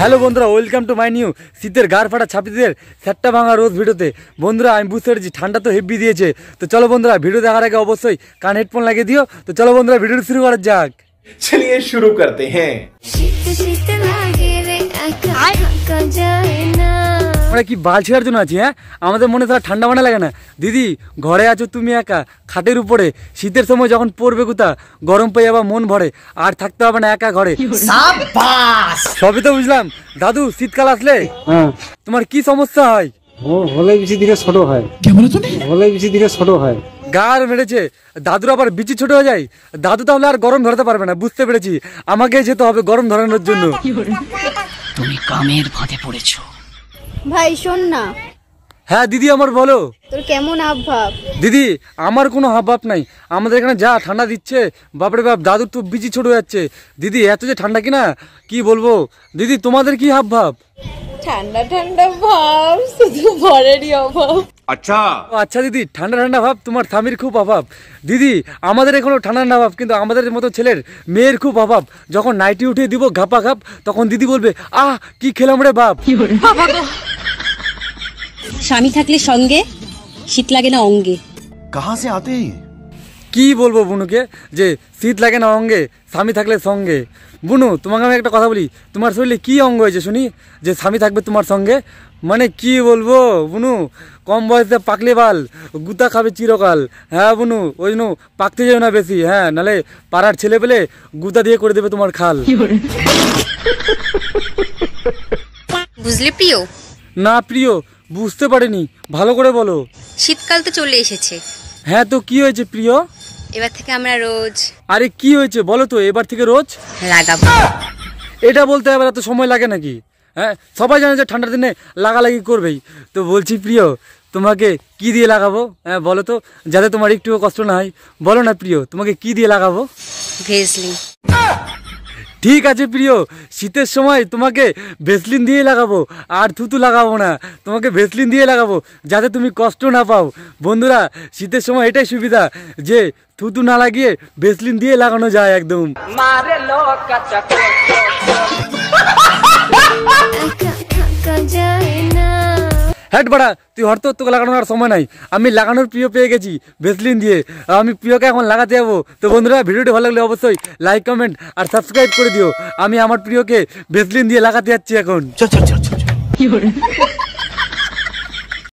Hello বন্ধুরা welcome to my new শীতের গাড় ফাটা ছাপিদের স্যাটটা ভাঙা রোজ ভিডিওতে বন্ধুরা আমি বুঝতে পেরেছি ঠান্ডা তো হেব্বি দিয়েছে তো চলো বন্ধুরা ভিডিও দেখার আগে অবশ্যই কান হেডফোন লাগিয়ে দিও তো চলো বন্ধুরা ভিডিও শুরু করা যাক চলিয়ে শুরু করতে হ্যাঁ কি বাল ছিঁড়ার জন্য আছি হ্যাঁ আমাদের মনে তারা ঠান্ডা মানা লাগে না দিদি ঘরে আছো তুমি একা খাটের উপরে শীতের সময় যখন পড়বে কোথা গরম পেয়ে আবার মন ভরে আর থাকতে হবে না একা ঘরে সবই তো বুঝলাম দাদু শীতকাল আসলে হ্যাঁ। তোমার কি সমস্যা হয় হয় হয় মেরেছে দাদুর আবার বিচি ছোট হয়ে যায় দাদু তাহলে আর গরম ধরাতে পারবে না বুঝতে পেরেছি আমাকে যেতে হবে গরম ধরানোর জন্য তুমি কামের ভাতে পড়েছো ভাই শোন না হ্যাঁ দিদি আমার বলো তোর কেমন হাবভাব দিদি আমার কোনো হাবভাব নাই আমাদের এখানে যা ঠান্ডা দিচ্ছে বাপরে বাপ দাদুর তো বিজি ছোট যাচ্ছে দিদি এত যে ঠান্ডা কিনা কি বলবো দিদি তোমাদের কি হাবভাব ঠান্ডা ঠান্ডা ভাব শুধু ভরেরই অভাব আচ্ছা আচ্ছা দিদি ঠান্ডা ঠান্ডা ভাব তোমার স্বামীর খুব অভাব দিদি আমাদের এখনও ঠান্ডা ঠান্ডা ভাব কিন্তু আমাদের মতো ছেলের মেয়ের খুব অভাব যখন নাইটি উঠিয়ে দিব ঘাপা ঘাপ তখন দিদি বলবে আহ কি খেলাম রে বাপ কি বাবা স্বামী থাকলে সঙ্গে শীত লাগে না অঙ্গে কাহা সে আতে কি বলবো বুনুকে যে শীত লাগে না অঙ্গে স্বামী থাকলে সঙ্গে বুনু তোমাকে আমি একটা কথা বলি তোমার শরীরে কি অঙ্গ হয়েছে শুনি যে স্বামী থাকবে তোমার সঙ্গে মানে কি বলবো বুনু কম বয়সে পাকলে বাল গুতা খাবে চিরকাল হ্যাঁ বুনু ওই জন্য পাকতে যাবে না বেশি হ্যাঁ নালে পাড়ার ছেলে পেলে গুতা দিয়ে করে দেবে তোমার খাল বুঝলে প্রিয় না প্রিয় বুঝতে পারিনি ভালো করে বলো শীতকাল তো চলে এসেছে হ্যাঁ তো কি হয়েছে প্রিয় এবার থেকে আমরা রোজ আরে কি হয়েছে বলো তো এবার থেকে রোজ লাগাবো এটা বলতে এবার এত সময় লাগে নাকি হ্যাঁ সবাই জানে যে ঠান্ডার দিনে লাগালাগি করবেই তো বলছি প্রিয় তোমাকে কি দিয়ে লাগাবো হ্যাঁ বলো তো যাতে তোমার একটু কষ্ট না হয় বলো না প্রিয় তোমাকে কি দিয়ে লাগাবো ভেজলি ঠিক আছে প্রিয় শীতের সময় তোমাকে ভেসলিন দিয়ে লাগাবো আর থুতু লাগাবো না তোমাকে ভেসলিন দিয়ে লাগাবো যাতে তুমি কষ্ট না পাও বন্ধুরা শীতের সময় এটাই সুবিধা যে থুতু না লাগিয়ে ভেসলিন দিয়ে লাগানো যায় একদম হ্যাট বাড়া তুই হয়তো তোকে লাগানোর আর সময় নাই আমি লাগানোর প্রিয় পেয়ে গেছি বেসলিন দিয়ে আমি প্রিয়কে এখন লাগাতে যাবো তো বন্ধুরা ভিডিওটি ভালো লাগলে অবশ্যই লাইক কমেন্ট আর সাবস্ক্রাইব করে দিও আমি আমার প্রিয়কে বেসলিন দিয়ে লাগাতে যাচ্ছি এখন কি